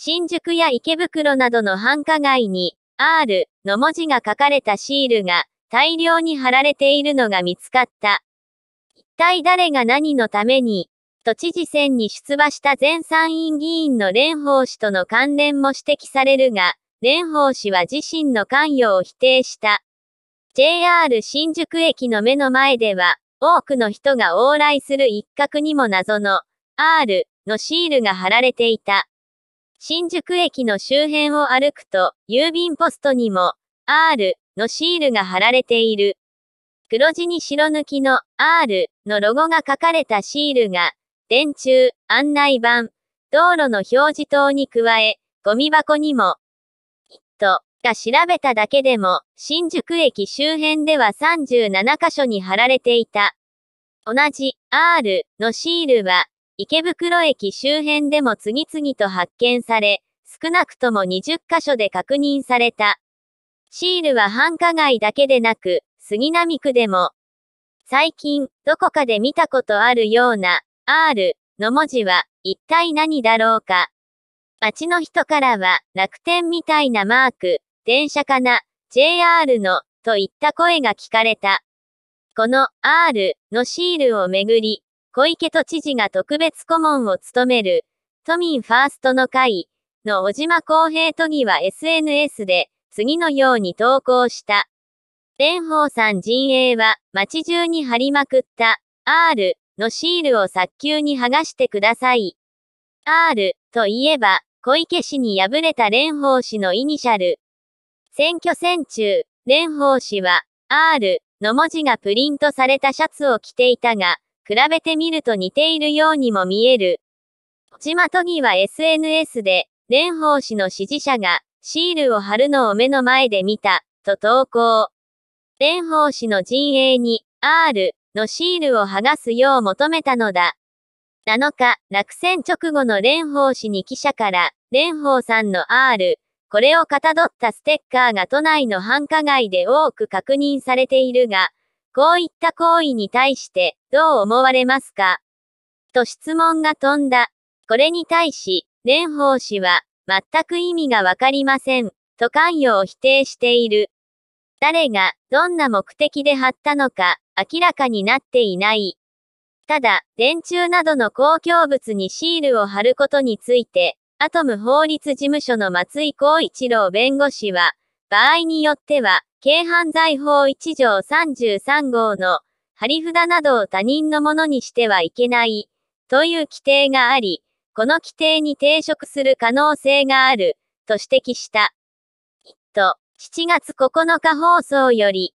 新宿や池袋などの繁華街に、R の文字が書かれたシールが大量に貼られているのが見つかった。一体誰が何のために、都知事選に出馬した前参院議員の蓮舫氏との関連も指摘されるが、蓮舫氏は自身の関与を否定した。JR 新宿駅の目の前では、多くの人が往来する一角にも謎の R のシールが貼られていた。新宿駅の周辺を歩くと、郵便ポストにも、R のシールが貼られている。黒地に白抜きの R のロゴが書かれたシールが、電柱、案内板、道路の表示灯に加え、ゴミ箱にも、きっと、が調べただけでも、新宿駅周辺では37カ所に貼られていた。同じ R のシールは、池袋駅周辺でも次々と発見され、少なくとも20カ所で確認された。シールは繁華街だけでなく、杉並区でも。最近、どこかで見たことあるような、R の文字は、一体何だろうか。街の人からは、楽天みたいなマーク、電車かな、JR の、といった声が聞かれた。この R のシールをめぐり、小池都知事が特別顧問を務める、都民ファーストの会の小島公平都議は SNS で、次のように投稿した。蓮舫さん陣営は、街中に張りまくった、R のシールを早急に剥がしてください。R といえば、小池氏に敗れた蓮舫氏のイニシャル。選挙戦中、蓮舫氏は、R の文字がプリントされたシャツを着ていたが、比べてみると似ているようにも見える。小島とぎは SNS で、蓮舫氏の支持者が、シールを貼るのを目の前で見た、と投稿。蓮舫氏の陣営に、R のシールを剥がすよう求めたのだ。7日、落選直後の蓮舫氏に記者から、蓮舫さんの R、これをかたどったステッカーが都内の繁華街で多く確認されているが、こういった行為に対してどう思われますかと質問が飛んだ。これに対し、蓮舫氏は、全く意味がわかりません、と関与を否定している。誰が、どんな目的で貼ったのか、明らかになっていない。ただ、電柱などの公共物にシールを貼ることについて、アトム法律事務所の松井光一郎弁護士は、場合によっては、軽犯罪法1条33号の、貼り札などを他人のものにしてはいけない、という規定があり、この規定に抵触する可能性がある、と指摘した。と、7月9日放送より、